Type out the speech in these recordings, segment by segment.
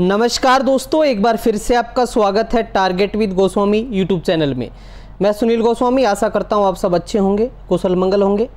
नमस्कार दोस्तों एक बार फिर से आपका स्वागत है target with Goswami YouTube channel में मैं सुनील गोस्वामी आशा करता हूं आप सब अच्छे होंगे कुशल मंगल होंगे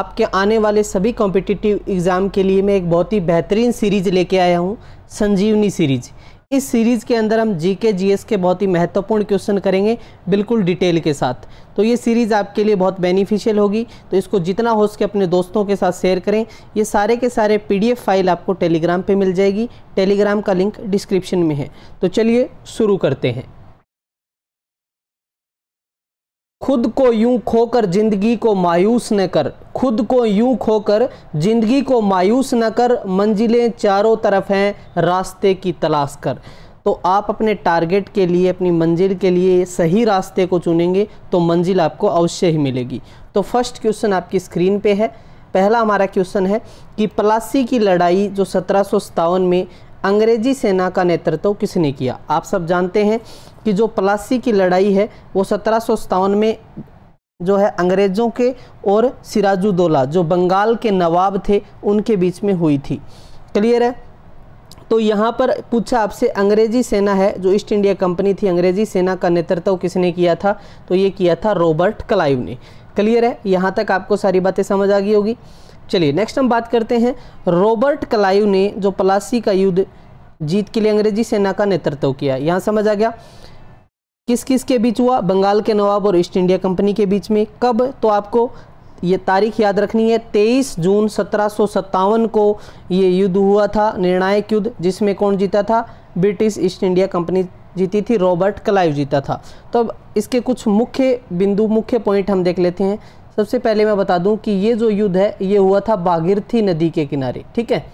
आपके आने वाले सभी कॉम्पिटिटिव एग्ज़ाम के लिए मैं एक बहुत ही बेहतरीन सीरीज लेके आया हूं संजीवनी सीरीज इस सीरीज़ के अंदर हम जीके जीएस के बहुत ही महत्वपूर्ण क्वेश्चन करेंगे बिल्कुल डिटेल के साथ तो ये सीरीज़ आपके लिए बहुत बेनिफिशियल होगी तो इसको जितना हो सके अपने दोस्तों के साथ शेयर करें ये सारे के सारे पीडीएफ फाइल आपको टेलीग्राम पे मिल जाएगी टेलीग्राम का लिंक डिस्क्रिप्शन में है तो चलिए शुरू करते हैं खुद को यूं खोकर जिंदगी को मायूस न कर खुद को यूं खोकर जिंदगी को मायूस न कर मंजिलें चारों तरफ हैं रास्ते की तलाश कर तो आप अपने टारगेट के लिए अपनी मंजिल के लिए सही रास्ते को चुनेंगे तो मंजिल आपको अवश्य ही मिलेगी तो फर्स्ट क्वेश्चन आपकी स्क्रीन पे है पहला हमारा क्वेश्चन है कि पलासी की लड़ाई जो सत्रह में अंग्रेजी सेना का नेतृत्व किसने किया आप सब जानते हैं कि जो प्लासी की लड़ाई है वो सत्रह में जो है अंग्रेज़ों के और सिराजुद्दौला जो बंगाल के नवाब थे उनके बीच में हुई थी क्लियर है तो यहाँ पर पूछा आपसे अंग्रेजी सेना है जो ईस्ट इंडिया कंपनी थी अंग्रेजी सेना का नेतृत्व किसने किया था तो ये किया था रॉबर्ट क्लाइव ने क्लियर है यहाँ तक आपको सारी बातें समझ आ गई होगी चलिए नेक्स्ट हम बात करते हैं रॉबर्ट क्लाइव ने जो पलासी का युद्ध जीत के लिए अंग्रेजी सेना का नेतृत्व किया यहाँ समझ आ गया किस किस के बीच हुआ बंगाल के नवाब और ईस्ट इंडिया कंपनी के बीच में कब तो आपको ये तारीख याद रखनी है 23 जून सत्रह को ये युद्ध हुआ था निर्णायक युद्ध जिसमें कौन जीता था ब्रिटिश ईस्ट इंडिया कंपनी जीती थी रॉबर्ट क्लाइव जीता था तो अब इसके कुछ मुख्य बिंदु मुख्य पॉइंट हम देख लेते हैं सबसे पहले मैं बता दूं कि ये जो युद्ध है ये हुआ था बागिरथी नदी के किनारे ठीक है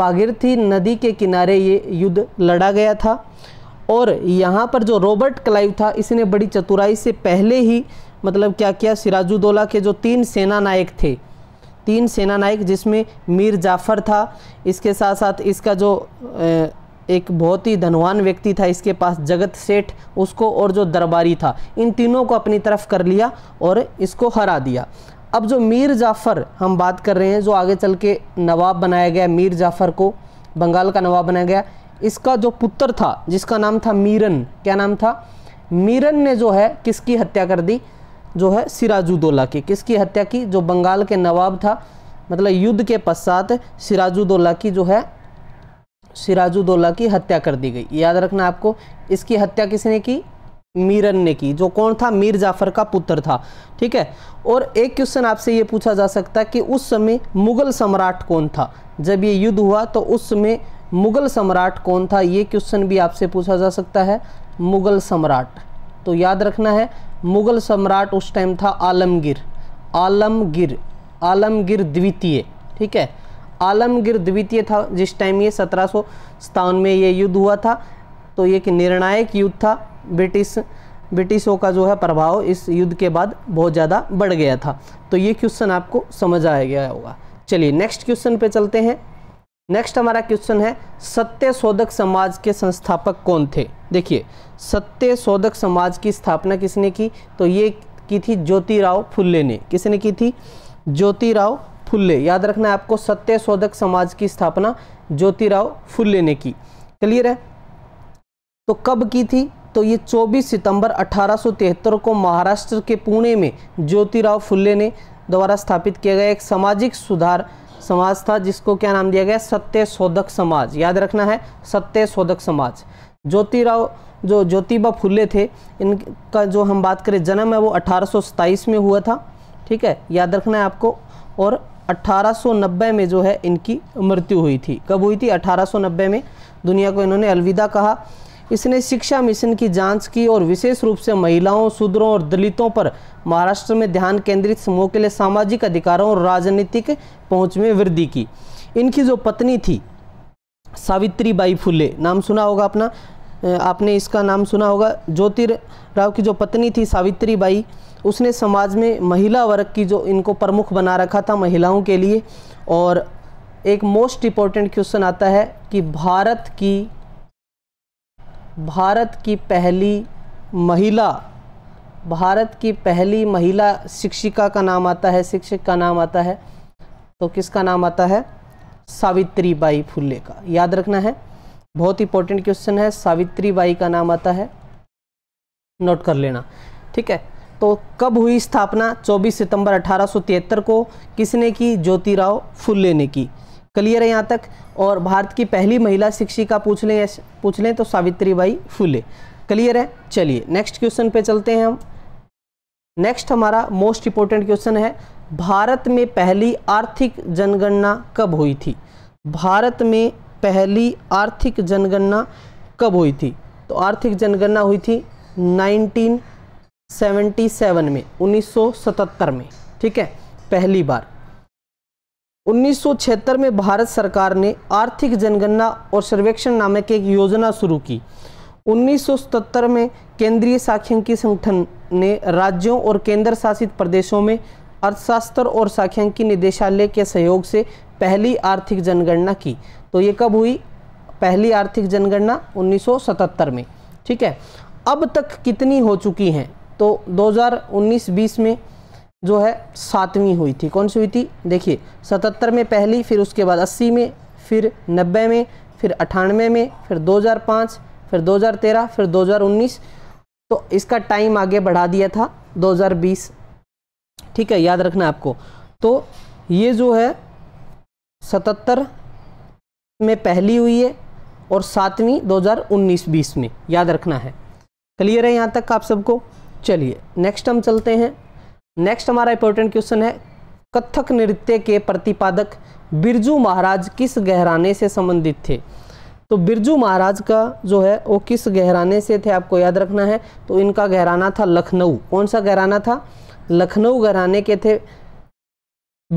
बागिरथी नदी के किनारे ये युद्ध लड़ा गया था और यहाँ पर जो रॉबर्ट क्लाइव था इसने बड़ी चतुराई से पहले ही मतलब क्या किया सिराजुद्दौला के जो तीन सेना नायक थे तीन सेना नायक जिसमें मीर जाफ़र था इसके साथ साथ इसका जो एक बहुत ही धनवान व्यक्ति था इसके पास जगत सेठ उसको और जो दरबारी था इन तीनों को अपनी तरफ कर लिया और इसको हरा दिया अब जो मीर जाफ़र हम बात कर रहे हैं जो आगे चल के नवाब बनाया गया मीर जाफ़र को बंगाल का नवाब बनाया गया इसका जो पुत्र था जिसका नाम था मीरन क्या नाम था मीरन ने जो है किसकी हत्या कर दी जो है सिराजुद्दौला की किसकी हत्या की जो बंगाल के नवाब था मतलब युद्ध के पश्चात सिराजुद्दौला की जो है सिराजुद्दौला की हत्या कर दी गई याद रखना आपको इसकी हत्या किसने की मीरन ने की जो कौन था मीर जाफर का पुत्र था ठीक है और एक क्वेश्चन आपसे ये पूछा जा सकता है कि उस समय मुग़ल सम्राट कौन था जब ये युद्ध हुआ तो उस समय मुग़ल सम्राट कौन था ये क्वेश्चन भी आपसे पूछा जा सकता है मुग़ल सम्राट तो याद रखना है मुग़ल सम्राट उस टाइम था आलमगीर आलमगीर आलमगीर द्वितीय ठीक है आलमगीर द्वितीय था जिस टाइम ये सत्रह में ये युद्ध हुआ था तो ये एक निर्णायक युद्ध था ब्रिटिश ब्रिटिशों का जो है प्रभाव इस युद्ध के बाद बहुत ज़्यादा बढ़ गया था तो ये क्वेश्चन आपको समझ आया गया होगा चलिए नेक्स्ट क्वेश्चन पे चलते हैं नेक्स्ट हमारा क्वेश्चन है सत्य शोधक समाज के संस्थापक कौन थे देखिए सत्य शोधक समाज की स्थापना किसने की तो ये की थी ज्योतिराव फुल्ले ने किसने की थी ज्योतिराव फुल्ले याद रखना है आपको सत्य शोधक समाज की स्थापना ज्योतिराव फुल्ले ने की क्लियर है तो कब की थी तो ये 24 सितंबर 1873 को महाराष्ट्र के पुणे में ज्योतिराव फुल्ले ने द्वारा स्थापित किया गया एक सामाजिक सुधार समाज था जिसको क्या नाम दिया गया सत्य शोधक समाज याद रखना है सत्य शोधक समाज ज्योतिराव जो ज्योतिबा फुल्ले थे इनका जो हम बात करें जन्म है वो अठारह में हुआ था ठीक है याद रखना है आपको और 1890 में जो है इनकी मृत्यु हुई थी कब हुई थी 1890 में दुनिया को इन्होंने अलविदा कहा इसने शिक्षा मिशन की जांच की और विशेष रूप से महिलाओं शूद्रों और दलितों पर महाराष्ट्र में ध्यान केंद्रित समूह के लिए सामाजिक अधिकारों और राजनीतिक पहुंच में वृद्धि की इनकी जो पत्नी थी सावित्री बाई फुले नाम सुना होगा अपना आपने इसका नाम सुना होगा ज्योतिर राव की जो पत्नी थी सावित्री बाई उसने समाज में महिला वर्ग की जो इनको प्रमुख बना रखा था महिलाओं के लिए और एक मोस्ट इम्पोर्टेंट क्वेश्चन आता है कि भारत की भारत की पहली महिला भारत की पहली महिला शिक्षिका का नाम आता है शिक्षक का नाम आता है तो किसका नाम आता है सावित्री बाई फुले का याद रखना है बहुत इंपॉर्टेंट क्वेश्चन है सावित्री बाई का नाम आता है नोट कर लेना ठीक है तो कब हुई स्थापना 24 सितंबर अठारह को किसने की ज्योतिराव फुल्ले ने की क्लियर है यहाँ तक और भारत की पहली महिला शिक्षिका पूछ लें पूछ लें तो सावित्रीबाई फुले क्लियर है चलिए नेक्स्ट क्वेश्चन पे चलते हैं हम नेक्स्ट हमारा मोस्ट इंपॉर्टेंट क्वेश्चन है भारत में पहली आर्थिक जनगणना कब हुई थी भारत में पहली आर्थिक जनगणना कब हुई थी तो आर्थिक जनगणना हुई थी नाइनटीन 77 में 1977 में ठीक है पहली बार 1976 में भारत सरकार ने आर्थिक जनगणना और सर्वेक्षण नामक एक योजना शुरू की 1977 में केंद्रीय सांख्यिकी संगठन ने राज्यों और केंद्र शासित प्रदेशों में अर्थशास्त्र और सांख्यिकी निदेशालय के सहयोग से पहली आर्थिक जनगणना की तो ये कब हुई पहली आर्थिक जनगणना 1977 में ठीक है अब तक कितनी हो चुकी हैं तो 2019-20 में जो है सातवीं हुई थी कौन सी हुई थी देखिए सतहत्तर में पहली फिर उसके बाद अस्सी में फिर नब्बे में फिर अठानवे में फिर 2005 फिर 2013 फिर 2019 तो इसका टाइम आगे बढ़ा दिया था 2020 ठीक है याद रखना आपको तो ये जो है 77 में पहली हुई है और सातवीं 2019-20 में याद रखना है क्लियर है यहाँ तक आप सबको चलिए नेक्स्ट हम चलते हैं नेक्स्ट हमारा इंपॉर्टेंट क्वेश्चन है कथक नृत्य के प्रतिपादक बिरजू महाराज किस गहराने से संबंधित थे तो बिरजू महाराज का जो है वो किस गहराने से थे आपको याद रखना है तो इनका गहराना था लखनऊ कौन सा गहराना था लखनऊ गहराने के थे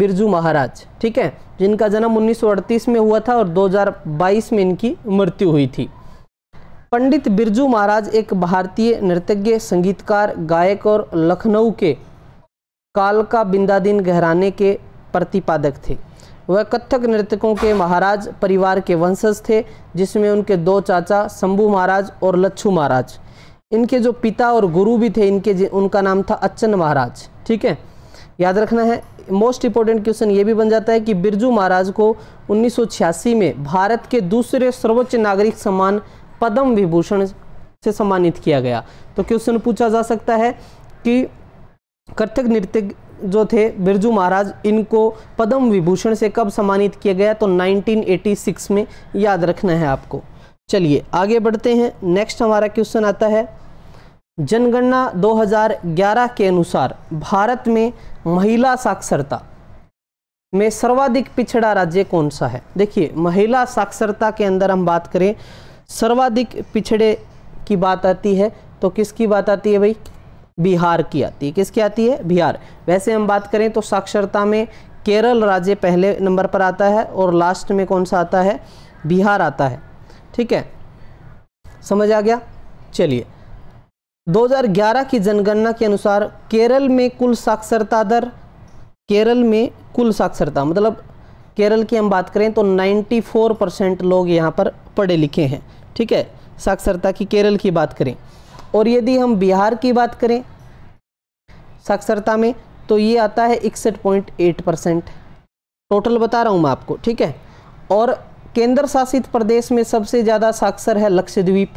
बिरजू महाराज ठीक है जिनका जन्म उन्नीस में हुआ था और 2022 में इनकी मृत्यु हुई थी पंडित बिरजू महाराज एक भारतीय नृतज्ञ संगीतकार गायक और लखनऊ के काल का बिंदादीन गहराने के प्रतिपादक थे वह कथक नृतकों के महाराज परिवार के वंशज थे जिसमें उनके दो चाचा शंभू महाराज और लच्छू महाराज इनके जो पिता और गुरु भी थे इनके उनका नाम था अच्छन महाराज ठीक है याद रखना है मोस्ट इंपॉर्टेंट क्वेश्चन ये भी बन जाता है कि बिरजू महाराज को 1986 में भारत के दूसरे सर्वोच्च नागरिक सम्मान पद्म विभूषण से सम्मानित किया गया तो क्वेश्चन पूछा जा सकता है कि कथक नृत्य जो थे बिरजू महाराज इनको पद्म विभूषण से कब सम्मानित किया गया तो 1986 में याद रखना है आपको चलिए आगे बढ़ते हैं नेक्स्ट हमारा क्वेश्चन आता है जनगणना 2011 के अनुसार भारत में महिला साक्षरता में सर्वाधिक पिछड़ा राज्य कौन सा है देखिए महिला साक्षरता के अंदर हम बात करें सर्वाधिक पिछड़े की बात आती है तो किसकी बात आती है भाई बिहार की आती है किसकी आती है बिहार वैसे हम बात करें तो साक्षरता में केरल राज्य पहले नंबर पर आता है और लास्ट में कौन सा आता है बिहार आता है ठीक है समझ आ गया चलिए 2011 की जनगणना के अनुसार केरल में कुल साक्षरता दर केरल में कुल साक्षरता मतलब केरल की हम बात करें तो 94 परसेंट लोग यहाँ पर पढ़े लिखे हैं ठीक है साक्षरता की केरल की बात करें और यदि हम बिहार की बात करें साक्षरता में तो ये आता है इकसठ पॉइंट एट परसेंट टोटल बता रहा हूँ मैं आपको ठीक है और केंद्र शासित प्रदेश में सबसे ज़्यादा साक्षर है लक्षद्वीप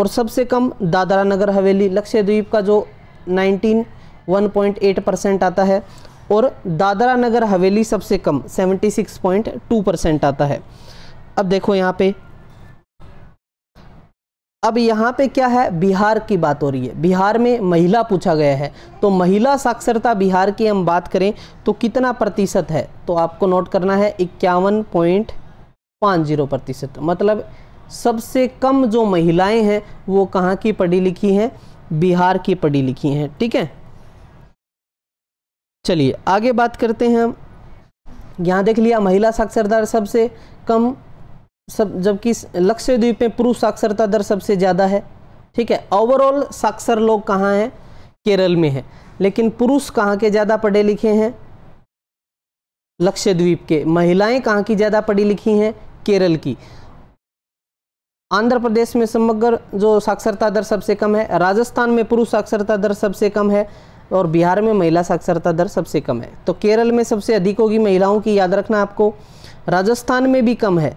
और सबसे कम दादरा नगर हवेली लक्षद्वीप का जो nineteen one point eight percent आता है और दादरा नगर हवेली सबसे कम seventy six point two percent आता है अब देखो यहाँ पे अब यहाँ पे क्या है बिहार की बात हो रही है बिहार में महिला पूछा गया है तो महिला साक्षरता बिहार की हम बात करें तो कितना प्रतिशत है तो आपको नोट करना है इक्यावन पॉइंट पाँच जीरो प्रतिशत मतलब सबसे कम जो महिलाएं हैं वो कहाँ की पढ़ी लिखी हैं बिहार की पढ़ी लिखी हैं ठीक है चलिए आगे बात करते हैं हम यहाँ देख लिया महिला साक्षरता सबसे कम सब जबकि लक्षद्वीप में पुरुष साक्षरता दर सबसे ज़्यादा है ठीक है ओवरऑल साक्षर लोग कहाँ हैं केरल में है लेकिन पुरुष कहाँ के ज़्यादा पढ़े लिखे हैं लक्षद्वीप के महिलाएं कहाँ की ज़्यादा पढ़ी लिखी हैं केरल की आंध्र प्रदेश में समग्र जो साक्षरता दर सबसे कम है राजस्थान में पुरुष साक्षरता दर सबसे कम है और बिहार में महिला साक्षरता दर सबसे कम है तो केरल में सबसे अधिक होगी महिलाओं की याद रखना आपको राजस्थान में भी कम है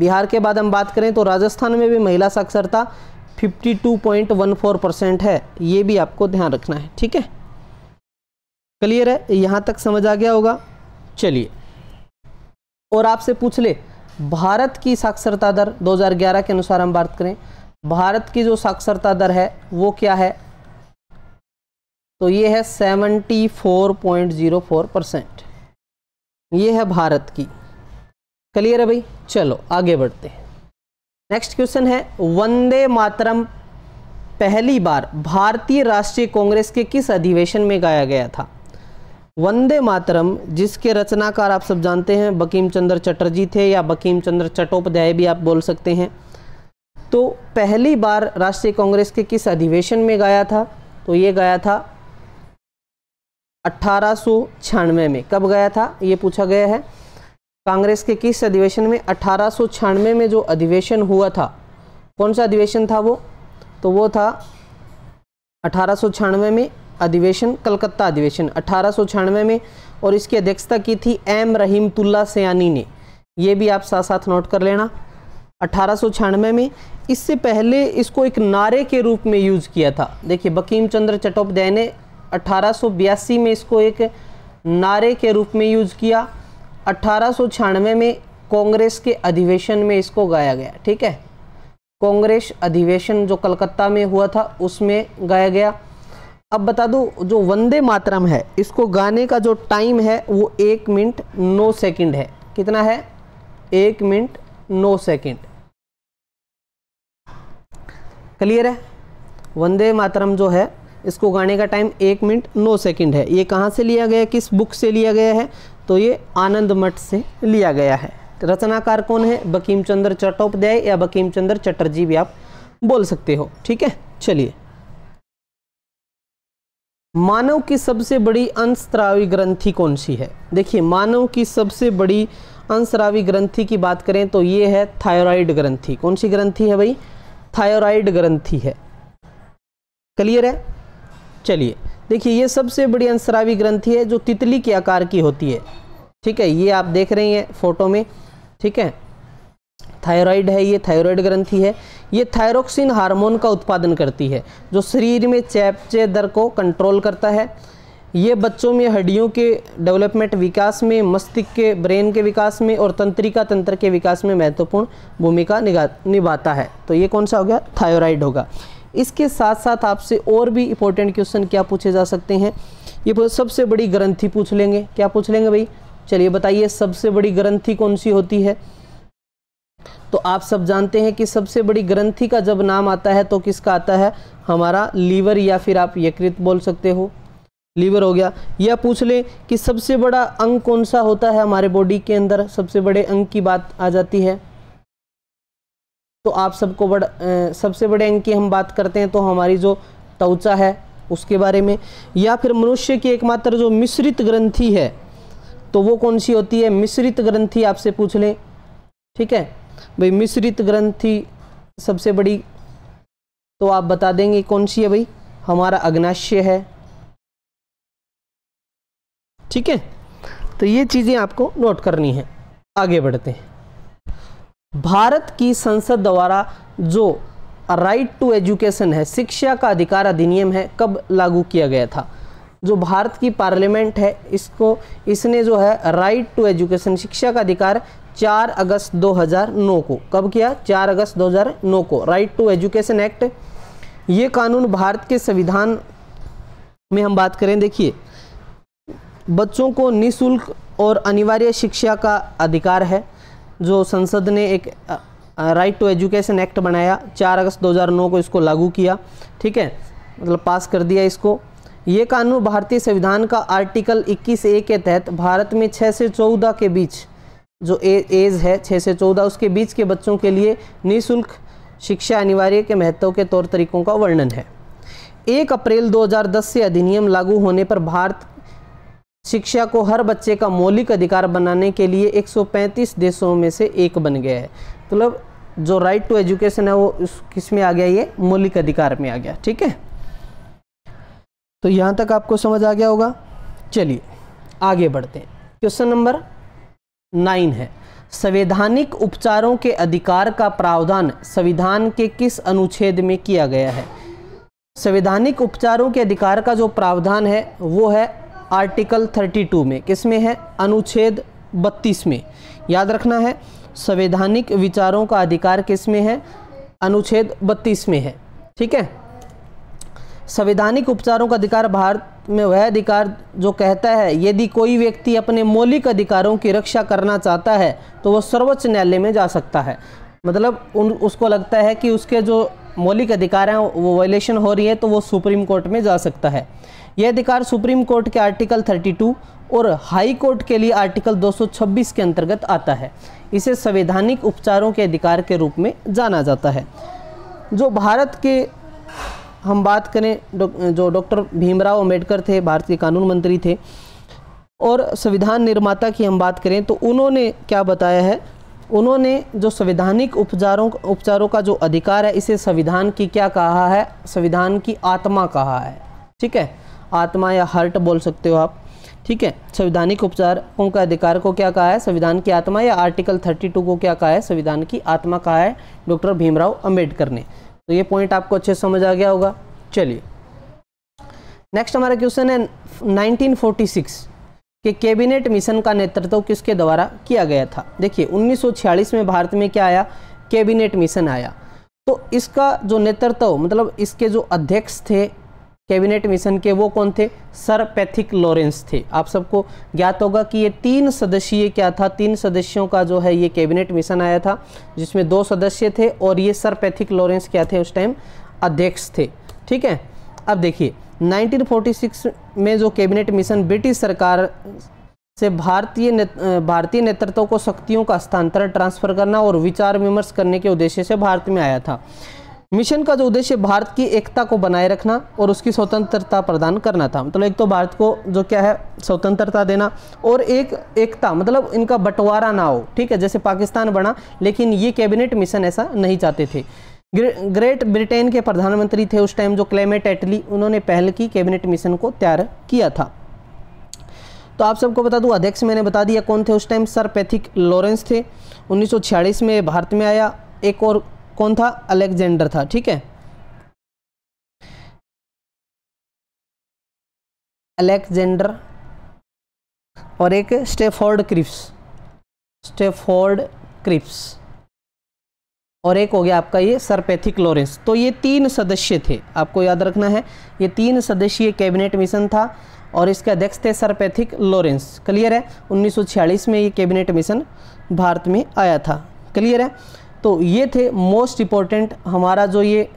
बिहार के बाद हम बात करें तो राजस्थान में भी महिला साक्षरता 52.14 परसेंट है ये भी आपको ध्यान रखना है ठीक है क्लियर है यहाँ तक समझ आ गया होगा चलिए और आपसे पूछ ले भारत की साक्षरता दर 2011 के अनुसार हम बात करें भारत की जो साक्षरता दर है वो क्या है तो ये है 74.04 परसेंट ये है भारत की क्लियर है भाई चलो आगे बढ़ते हैं नेक्स्ट क्वेश्चन है वंदे मातरम पहली बार भारतीय राष्ट्रीय कांग्रेस के किस अधिवेशन में गाया गया था वंदे मातरम जिसके रचनाकार आप सब जानते हैं बकीम चंद्र चटर्जी थे या बकीम चंद्र चट्टोपाध्याय भी आप बोल सकते हैं तो पहली बार राष्ट्रीय कांग्रेस के किस अधिवेशन में गाया था तो ये गाया था अट्ठारह में कब गया था ये पूछा गया है कांग्रेस के किस अधिवेशन में अठारह में जो अधिवेशन हुआ था कौन सा अधिवेशन था वो तो वो था अठारह में अधिवेशन कलकत्ता अधिवेशन अठारह में और इसकी अध्यक्षता की थी एम रहीमतुल्ला सयानी ने ये भी आप साथ साथ नोट कर लेना अठारह में इससे पहले इसको एक नारे के रूप में यूज़ किया था देखिए बकीम चंद्र चट्टोपाध्याय ने अठारह में इसको एक नारे के रूप में यूज़ किया अट्ठारह में कांग्रेस के अधिवेशन में इसको गाया गया ठीक है कांग्रेस अधिवेशन जो कलकत्ता में हुआ था उसमें गाया गया अब बता दूँ जो वंदे मातरम है इसको गाने का जो टाइम है वो एक मिनट नौ सेकंड है कितना है एक मिनट नौ सेकंड क्लियर है वंदे मातरम जो है इसको गाने का टाइम एक मिनट नौ सेकंड है ये कहाँ से लिया गया है किस बुक से लिया गया है तो ये आनंद मठ से लिया गया है रचनाकार कौन है बकीम चंद्र चट्टोपाध्याय या बकीम चंद्र चटर्जी भी आप बोल सकते हो ठीक है चलिए मानव की सबसे बड़ी अंशस्रावी ग्रंथि कौन सी है देखिए मानव की सबसे बड़ी अंशस्रावी ग्रंथि की बात करें तो ये है थायराइड ग्रंथि कौन सी ग्रंथि है भाई थायराइड ग्रंथि है क्लियर है चलिए देखिए ये सबसे बड़ी अंशस्रावी ग्रंथि है जो तितली के आकार की होती है ठीक है ये आप देख रही हैं फोटो में ठीक है थायराइड है ये थायराइड ग्रंथि है ये थायरोक्सिन हार्मोन का उत्पादन करती है जो शरीर में चैपचे दर को कंट्रोल करता है ये बच्चों में हड्डियों के डेवलपमेंट विकास में मस्तिष्क के ब्रेन के विकास में और तंत्रिका तंत्र के विकास में महत्वपूर्ण भूमिका निभाता है तो ये कौन सा हो गया थायराइड होगा इसके साथ साथ आपसे और भी इंपॉर्टेंट क्वेश्चन क्या पूछे जा सकते हैं ये सबसे बड़ी ग्रंथि पूछ लेंगे क्या पूछ लेंगे भाई चलिए बताइए सबसे बड़ी ग्रंथि कौन सी होती है तो आप सब जानते हैं कि सबसे बड़ी ग्रंथि का जब नाम आता है तो किसका आता है हमारा लीवर या फिर आप यकृत बोल सकते हो लीवर हो गया या पूछ ले कि सबसे बड़ा अंग कौन सा होता है हमारे बॉडी के अंदर सबसे बड़े अंग की बात आ जाती है तो आप सबको बड़ा सबसे बड़े अंग की हम बात करते हैं तो हमारी जो त्वचा है उसके बारे में या फिर मनुष्य की एकमात्र जो मिश्रित ग्रंथी है तो वो कौन सी होती है मिश्रित ग्रंथि आपसे पूछ लें ठीक है भाई मिश्रित ग्रंथि सबसे बड़ी तो आप बता देंगे कौन सी है भाई हमारा अग्नाशय है ठीक है तो ये चीज़ें आपको नोट करनी है आगे बढ़ते हैं भारत की संसद द्वारा जो राइट टू एजुकेशन है शिक्षा का अधिकार अधिनियम है कब लागू किया गया था जो भारत की पार्लियामेंट है इसको इसने जो है राइट टू एजुकेशन शिक्षा का अधिकार 4 अगस्त 2009 को कब किया 4 अगस्त 2009 को राइट टू एजुकेशन एक्ट ये कानून भारत के संविधान में हम बात करें देखिए बच्चों को निशुल्क और अनिवार्य शिक्षा का अधिकार है जो संसद ने एक राइट टू एजुकेशन एक्ट बनाया 4 अगस्त 2009 को इसको लागू किया ठीक है मतलब पास कर दिया इसको ये कानून भारतीय संविधान का आर्टिकल 21 ए के तहत भारत में 6 से 14 के बीच जो ए, एज है 6 से 14 उसके बीच के बच्चों के लिए निःशुल्क शिक्षा अनिवार्य के महत्व के तौर तरीकों का वर्णन है एक अप्रैल 2010 से अधिनियम लागू होने पर भारत शिक्षा को हर बच्चे का मौलिक अधिकार बनाने के लिए 135 देशों में से एक बन गया है मतलब तो जो राइट टू एजुकेशन है वो किस में आ गया ये मौलिक अधिकार में आ गया ठीक है तो यहाँ तक आपको समझ आ गया होगा चलिए आगे बढ़ते हैं क्वेश्चन नंबर नाइन है संवैधानिक उपचारों के अधिकार का प्रावधान संविधान के किस अनुच्छेद में किया गया है संवैधानिक उपचारों के अधिकार का जो प्रावधान है वो है आर्टिकल 32 में किस में है अनुच्छेद 32 में याद रखना है संवैधानिक विचारों का अधिकार किस में है अनुच्छेद 32 में है ठीक है संवैधानिक उपचारों का अधिकार भारत में वह अधिकार जो कहता है यदि कोई व्यक्ति अपने मौलिक अधिकारों की रक्षा करना चाहता है तो वह सर्वोच्च न्यायालय में जा सकता है मतलब उन उसको लगता है कि उसके जो मौलिक अधिकार हैं वो वायलेशन हो रही है तो वो सुप्रीम कोर्ट में जा सकता है यह अधिकार सुप्रीम कोर्ट के आर्टिकल 32 और हाई कोर्ट के लिए आर्टिकल 226 के अंतर्गत आता है इसे संवैधानिक उपचारों के अधिकार के रूप में जाना जाता है जो भारत के हम बात करें जो डॉक्टर भीमराव अम्बेडकर थे भारत के कानून मंत्री थे और संविधान निर्माता की हम बात करें तो उन्होंने क्या बताया है उन्होंने जो संवैधानिक उपचारों उपचारों का जो अधिकार है इसे संविधान की क्या कहा है संविधान की आत्मा कहा है ठीक है आत्मा या हर्ट बोल सकते हो आप ठीक है संवैधानिक उपचारों का अधिकार को क्या कहा है संविधान की आत्मा या आर्टिकल 32 को क्या कहा है संविधान की आत्मा कहा है डॉक्टर भीमराव अंबेडकर ने तो ये पॉइंट आपको अच्छे समझ आ गया होगा चलिए नेक्स्ट हमारा क्वेश्चन है 1946 के कैबिनेट मिशन का नेतृत्व किसके द्वारा किया गया था देखिए 1946 में भारत में क्या आया कैबिनेट मिशन आया तो इसका जो नेतृत्व मतलब इसके जो अध्यक्ष थे कैबिनेट मिशन के वो कौन थे सर पैथिक लॉरेंस थे आप सबको ज्ञात होगा कि ये तीन सदस्यीय क्या था तीन सदस्यों का जो है ये कैबिनेट मिशन आया था जिसमें दो सदस्य थे और ये सर पैथिक लॉरेंस क्या थे उस टाइम अध्यक्ष थे ठीक है अब देखिए 1946 में जो कैबिनेट मिशन ब्रिटिश सरकार से भारतीय ने, भारतीय नेतृत्व को शक्तियों का स्थानांतरण ट्रांसफर करना और विचार विमर्श करने के उद्देश्य से भारत में आया था मिशन का जो उद्देश्य भारत की एकता को बनाए रखना और उसकी स्वतंत्रता प्रदान करना था मतलब एक तो भारत को जो क्या है स्वतंत्रता देना और एक एकता मतलब इनका बंटवारा ना हो ठीक है जैसे पाकिस्तान बना लेकिन ये कैबिनेट मिशन ऐसा नहीं चाहते थे ग्रेट ब्रिटेन के प्रधानमंत्री थे उस टाइम जो क्लेमेट एटली उन्होंने पहल की कैबिनेट मिशन को तैयार किया था तो आप सबको बता दूं अध्यक्ष मैंने बता दिया कौन थे उस टाइम सर पैथिक लॉरेंस थे उन्नीस में भारत में आया एक और कौन था अलेक्जेंडर था ठीक है अलेक्जेंडर और एक स्टेफोर्ड क्रिप्स स्टेफोर्ड क्रिप्स और एक हो गया आपका ये सरपैथिक लॉरेंस तो ये तीन सदस्य थे आपको याद रखना है ये तीन सदस्यीय कैबिनेट मिशन था और इसके अध्यक्ष थे सरपैथिक लॉरेंस क्लियर है 1946 में ये कैबिनेट मिशन भारत में आया था क्लियर है तो ये थे मोस्ट इम्पॉर्टेंट हमारा जो ये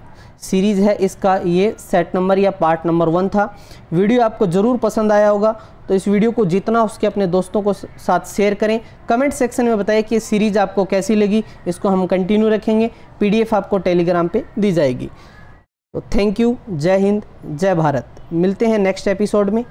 सीरीज़ है इसका ये सेट नंबर या पार्ट नंबर वन था वीडियो आपको ज़रूर पसंद आया होगा तो इस वीडियो को जितना उसके अपने दोस्तों को साथ शेयर करें कमेंट सेक्शन में बताइए कि सीरीज़ आपको कैसी लगी इसको हम कंटिन्यू रखेंगे पीडीएफ आपको टेलीग्राम पे दी जाएगी तो थैंक यू जय हिंद जय भारत मिलते हैं नेक्स्ट एपिसोड में